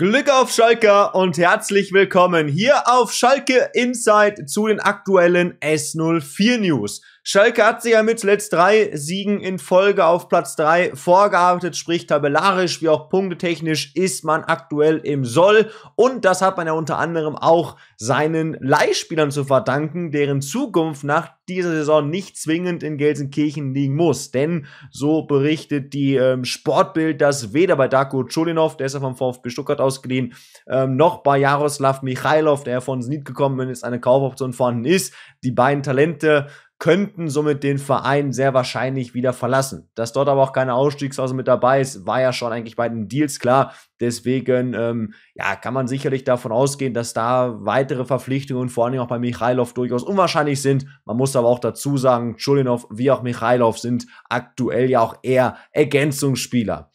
Glück auf Schalke und herzlich willkommen hier auf Schalke Inside zu den aktuellen S04 News. Schalke hat sich ja mit zuletzt drei Siegen in Folge auf Platz 3 vorgearbeitet, sprich tabellarisch wie auch punktetechnisch ist man aktuell im Soll. Und das hat man ja unter anderem auch seinen Leihspielern zu verdanken, deren Zukunft nach dieser Saison nicht zwingend in Gelsenkirchen liegen muss. Denn so berichtet die ähm, Sportbild, dass weder bei Darko Cholinov, der ist ja vom VfB Stuttgart ausgeliehen, ähm, noch bei Jaroslav Michailov, der von Snit gekommen ist, eine Kaufoption vorhanden ist. Die beiden Talente könnten somit den Verein sehr wahrscheinlich wieder verlassen. Dass dort aber auch keine Ausstiegsklausel mit dabei ist, war ja schon eigentlich bei den Deals klar. Deswegen ähm, ja, kann man sicherlich davon ausgehen, dass da weitere Verpflichtungen vor allem auch bei Michailov durchaus unwahrscheinlich sind. Man muss aber auch dazu sagen, Chulinov wie auch Michailov sind aktuell ja auch eher Ergänzungsspieler.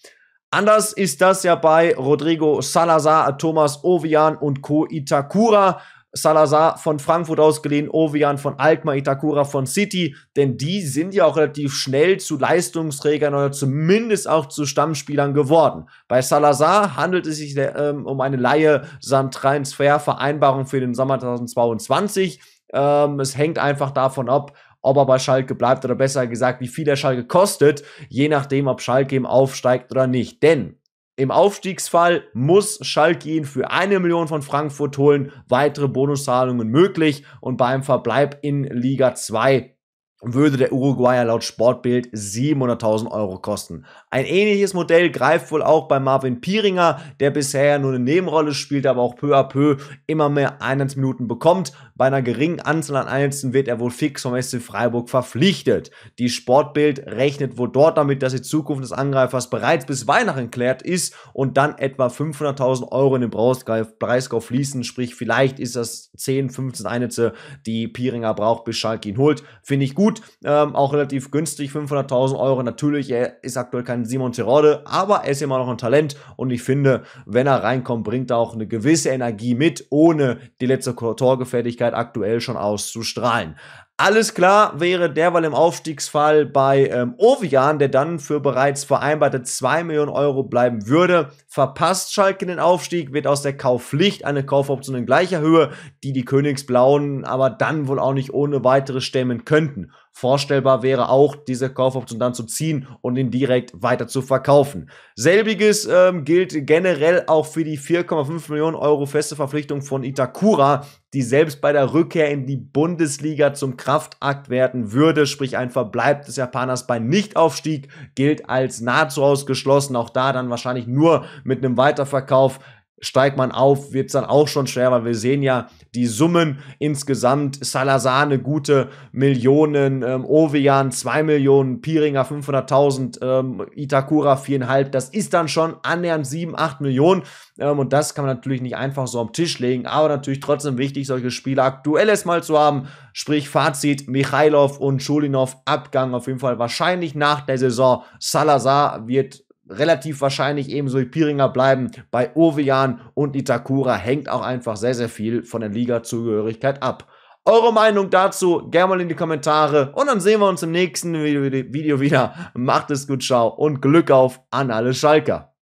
Anders ist das ja bei Rodrigo Salazar, Thomas Ovian und Ko Itakura. Salazar von Frankfurt ausgeliehen, Ovian von Alkmaar, Itakura von City, denn die sind ja auch relativ schnell zu Leistungsträgern oder zumindest auch zu Stammspielern geworden. Bei Salazar handelt es sich äh, ähm, um eine Laie samt Transfervereinbarung für den Sommer 2022. Ähm, es hängt einfach davon ab, ob er bei Schalke bleibt oder besser gesagt, wie viel der Schalke kostet, je nachdem, ob Schalke eben aufsteigt oder nicht. Denn im Aufstiegsfall muss Schalke ihn für eine Million von Frankfurt holen, weitere Bonuszahlungen möglich und beim Verbleib in Liga 2 würde der Uruguayer laut Sportbild 700.000 Euro kosten. Ein ähnliches Modell greift wohl auch bei Marvin Pieringer, der bisher nur eine Nebenrolle spielt, aber auch peu à peu immer mehr Einheitsminuten bekommt. Bei einer geringen Anzahl an Einheiten wird er wohl fix vom SC Freiburg verpflichtet. Die Sportbild rechnet wohl dort damit, dass die Zukunft des Angreifers bereits bis Weihnachten klärt ist und dann etwa 500.000 Euro in den Preiskauf fließen, sprich vielleicht ist das 10, 15 Einheiten, die Pieringer braucht, bis Schalke ihn holt. Finde ich gut gut, ähm, auch relativ günstig, 500.000 Euro. Natürlich, er ist aktuell kein Simon Terode, aber er ist immer noch ein Talent und ich finde, wenn er reinkommt, bringt er auch eine gewisse Energie mit, ohne die letzte Torgefertigkeit aktuell schon auszustrahlen. Alles klar wäre derweil im Aufstiegsfall bei ähm, Ovian, der dann für bereits vereinbarte 2 Millionen Euro bleiben würde. Verpasst Schalke den Aufstieg, wird aus der Kaufpflicht eine Kaufoption in gleicher Höhe, die die Königsblauen aber dann wohl auch nicht ohne weiteres stemmen könnten. Vorstellbar wäre auch, diese Kaufoption dann zu ziehen und ihn direkt weiter zu verkaufen. Selbiges ähm, gilt generell auch für die 4,5 Millionen Euro feste Verpflichtung von Itakura, die selbst bei der Rückkehr in die Bundesliga zum Kraftakt werden würde, sprich ein Verbleib des Japaners bei Nichtaufstieg gilt als nahezu ausgeschlossen. Auch da dann wahrscheinlich nur mit einem Weiterverkauf steigt man auf, wird es dann auch schon schwer, weil wir sehen ja die Summen insgesamt. Salazar eine gute Millionen, ähm, Ovian 2 Millionen, Piringer 500.000, ähm, Itakura 4,5. Das ist dann schon annähernd 7, 8 Millionen. Ähm, und das kann man natürlich nicht einfach so am Tisch legen, aber natürlich trotzdem wichtig, solche Spiele aktuelles mal zu haben. Sprich, Fazit, Michailov und Schulinov Abgang auf jeden Fall wahrscheinlich nach der Saison. Salazar wird relativ wahrscheinlich ebenso wie Piringer bleiben. Bei Ovejan und Itakura hängt auch einfach sehr, sehr viel von der Liga-Zugehörigkeit ab. Eure Meinung dazu gerne mal in die Kommentare und dann sehen wir uns im nächsten Video wieder. Macht es gut, ciao und Glück auf an alle Schalker.